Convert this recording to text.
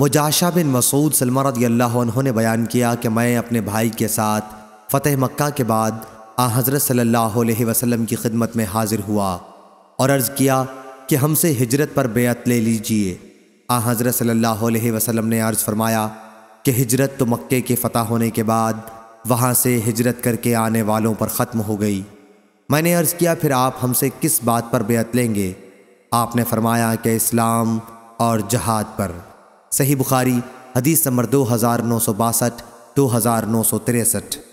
مجاشہ بن مسعود سلمہ رضی اللہ عنہ نے بیان کیا کہ میں اپنے بھائی کے ساتھ فتح مکہ کے بعد آ حضرت صلی اللہ علیہ وسلم کی خدمت میں حاضر ہوا اور عرض کیا کہ ہم سے ہجرت پر بیعت لے لیجئے آ حضرت صلی اللہ علیہ وسلم نے عرض فرمایا کہ ہجرت تو مکے کے فتح ہونے کے بعد وہاں سے ہجرت کر کے آنے والوں پر ختم ہو گئی میں نے عرض کیا پھر آپ ہم سے کس بات پر بیعت لیں گے آپ نے فرمایا کہ اسلام اور جہاد پر सही बुखारी हदीस नंबर दो हज़ार नौ सौ बासठ दो हज़ार नौ सौ तिरसठ